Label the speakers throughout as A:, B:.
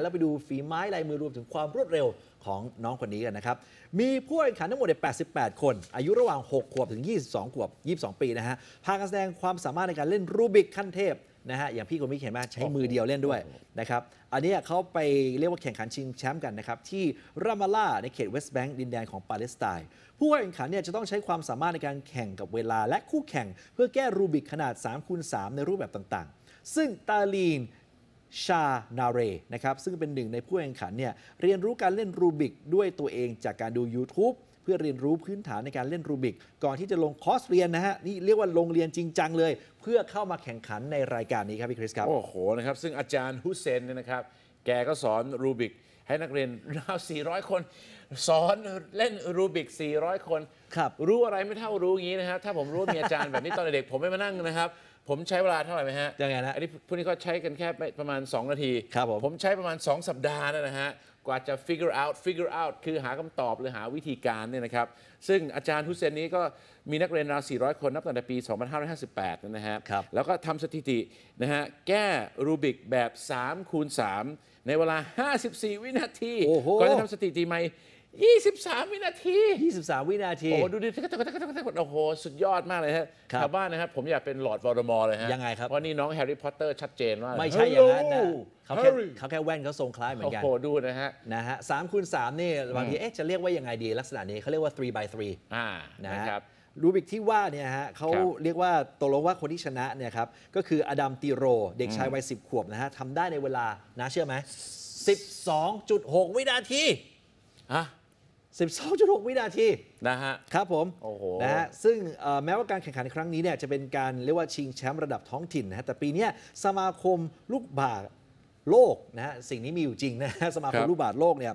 A: แล้วไปดูฝีไม้ลายมือรวมถึงความรวดเร็วของน้องคนนี้กันนะครับ มีผู้แข่งขันทั้งหมด 88 คน อายุระหว่าง 6 ขวบถึง 22 ขวบ 22 ปีนะฮะพากันแสดงความสามารถในการเล่นรูบิกขั้นเทพนะฮะ อย่างพี่คนนี้เห็นไหมใช้มือเดียวเล่นด้วยนะครับ อันนี้เขาไปเรียกว่าแข่งขันชิงแชมป์กันนะครับ ที่รามาล่าในเขตเวสต์แบงก์ดินแดนของปาเลสไตน์ ผู้แข่งขันเนี่ยจะต้องใช้ความสามารถในการแข่งกับเวลาและคู่แข่งเพื่อแก้รูบิกขนาด3คูณ3ในรูปแบบต่างๆ ซึ่งตาลีนชานาเรนะครับซึ่งเป็นหนึ่งในผู้แข่งขันเนี่ยเรียนรู้การเล่นรูบิกด้วยตัวเองจากการดู YouTube เพื่อเรียนรู้พื้นฐานในการเล่นรูบิกก่อนที่จะลงคอร์สเรียนนะฮะนี่เรียกว่าลงเรียนจริงจังเลย เพื่อเข้ามาแข่งขันในรายการนี้ครับพี่คริสครับโอ้โ
B: หนะครับซึ่งอาจารย์ฮุเซนเนี่ยนะครับแกก็สอนรูบิกให้นักเรียนราว400 คน สอนเล่นรูบิก400 คนครับ รู้อะไรไม่เท่ารู้อย่างนี้นะฮะถ้าผมรู้มีอาจารย์แบบนี้ตอนเด็กผมไม่มานั่งนะครับผมใช้เวลาเท่าไหร่ไหมฮะยังไงนะอันนี้พวกนี้เขาใช้กันแค่ประมาณ 2 นาที ครับผมผมใช้ประมาณ 2 สัปดาห์นะฮะ กว่าจะ figure out figure out คือหาคำตอบหรือหาวิธีการเนี่ยนะครับ ซึ่งอาจารย์ฮุเซนนี้ก็มีนักเรียนราว 400 คน นับตั้งแต่ปี 2558นะฮะครับ แล้วก็ทำสถิตินะฮะ แก้รูบิกแบบ3 คูณ 3 ในเวลา 54 วินาทีก่อนจะทำสถิติใหม่23 วินาที 23 วินาที โอ้ดูดิ โอ้โหสุดยอดมากเลยฮะชาวบ้านนะครับผมอยากเป็นหลอดวอร์มอลเลยฮะยังไงครับเพราะนี่น้องแฮร์ร
A: ี่พอตเตอร์ ชัดเจนว่าไม่ใช่อย่างนั้นเขาแค่เขาแค่แว่นเขาทรงคล้ายเหมือนกัน โอ้โหดูนะฮะนะฮะสามคูณสามนี่บางทีเอ๊ะจะเรียกว่ายังไงดีลักษณะนี้เขาเรียกว่า3 by 3อ่านะครับรูบิกที่ว่าเนี่ยฮะเขาเรียกว่าตกลงว่าคนที่ชนะเนี่ยครับก็คืออดัมติโร เด็กชายวัยสิบขวบนะฮะทำได้ในเวลานะเชื่อไหม12.6 วินาที่ะ12.6วินาทีนะฮะครับผม โอ้โหนะฮะซึ่งแม้ว่าการแข่งขันในครั้งนี้เนี่ยจะเป็นการเรียกว่าชิงแชมป์ระดับท้องถิ่นนะฮะแต่ปีนี้สมาคมลูกบาศโลกนะฮะสิ่งนี้มีอยู่จริงนะฮะสมาคมลูกบาศโลกเนี่ย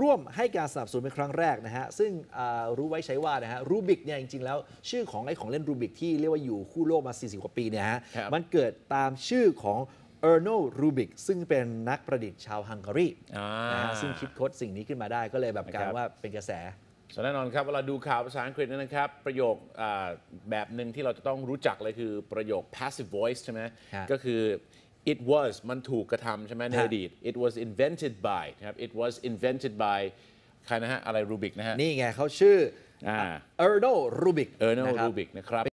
A: ร่วมให้การสนับสนุนเป็นครั้งแรกนะฮะซึ่งรู้ไว้ใช้ว่านะฮะรูบิกเนี่ยจริงๆแล้ว ชื่อของไอ้ของเล่นรูบิกที่เรียกว่าอยู่คู่โลกมา 40 กว่าปีเนี่ยฮะมันเกิดตามชื่อของเออร์โนรูบิกซึ่งเป็นนักประดิษฐ์ชาวฮังการีนะฮะซึ่งคิดค้นสิ่งนี้ขึ้นมาได้ก็เลยแบบการว่าเป็นกระแสแน่นอนครับ เวล
B: าดูข่าวภาษาอังกฤษนะครับ ประโยคแบบหนึ่งที่เราจะต้องรู้จักเลยคือประโยค passive voice ใช่ไหม ก็คือ it was มันถูกกระทำใช่ไหมในอดีต it was invented by นะครับ it was invented by ใครนะฮะ อะไรรูบิกนะฮะ นี่ไงเขาชื่อเออร์โนรูบิก Erno นะรูบ Rubik นะครับ